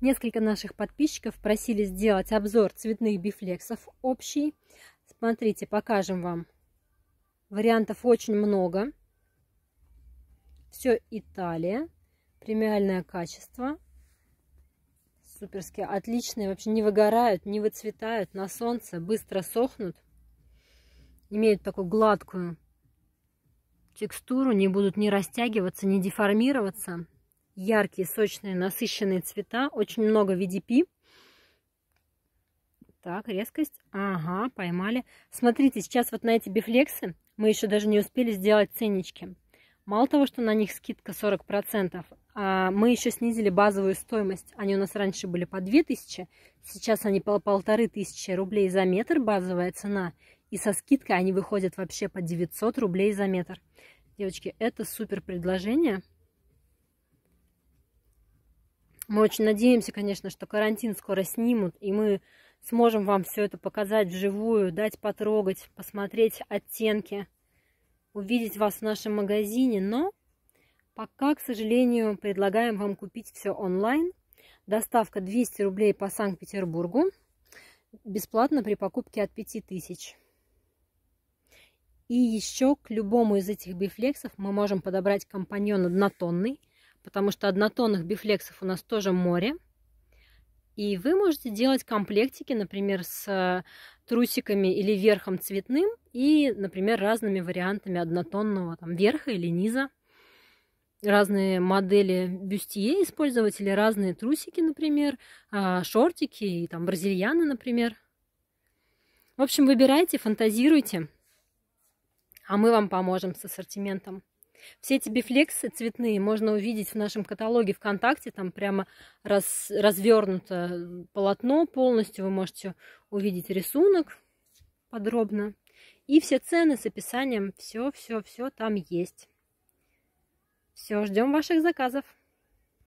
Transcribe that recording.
Несколько наших подписчиков просили сделать обзор цветных бифлексов общий. Смотрите, покажем вам. Вариантов очень много. Все Италия. Премиальное качество. Суперские, отличные. Вообще не выгорают, не выцветают на солнце. Быстро сохнут. Имеют такую гладкую текстуру. Не будут не растягиваться, не деформироваться яркие, сочные, насыщенные цвета. Очень много VDP. Так, резкость. Ага, поймали. Смотрите, сейчас вот на эти бифлексы мы еще даже не успели сделать ценнички. Мало того, что на них скидка 40%, а мы еще снизили базовую стоимость. Они у нас раньше были по 2000, сейчас они по 1500 рублей за метр базовая цена. И со скидкой они выходят вообще по 900 рублей за метр. Девочки, это супер предложение. Мы очень надеемся, конечно, что карантин скоро снимут, и мы сможем вам все это показать вживую, дать потрогать, посмотреть оттенки, увидеть вас в нашем магазине. Но пока, к сожалению, предлагаем вам купить все онлайн. Доставка 200 рублей по Санкт-Петербургу. Бесплатно при покупке от 5000. И еще к любому из этих бифлексов мы можем подобрать компаньон однотонный потому что однотонных бифлексов у нас тоже море. И вы можете делать комплектики, например, с э, трусиками или верхом цветным и, например, разными вариантами однотонного там, верха или низа. Разные модели бюстье использовать или разные трусики, например, а, шортики и там бразильяны, например. В общем, выбирайте, фантазируйте, а мы вам поможем с ассортиментом. Все эти бифлексы цветные можно увидеть в нашем каталоге ВКонтакте. Там прямо раз, развернуто полотно полностью. Вы можете увидеть рисунок подробно. И все цены с описанием. Все, все, все там есть. Все, ждем ваших заказов.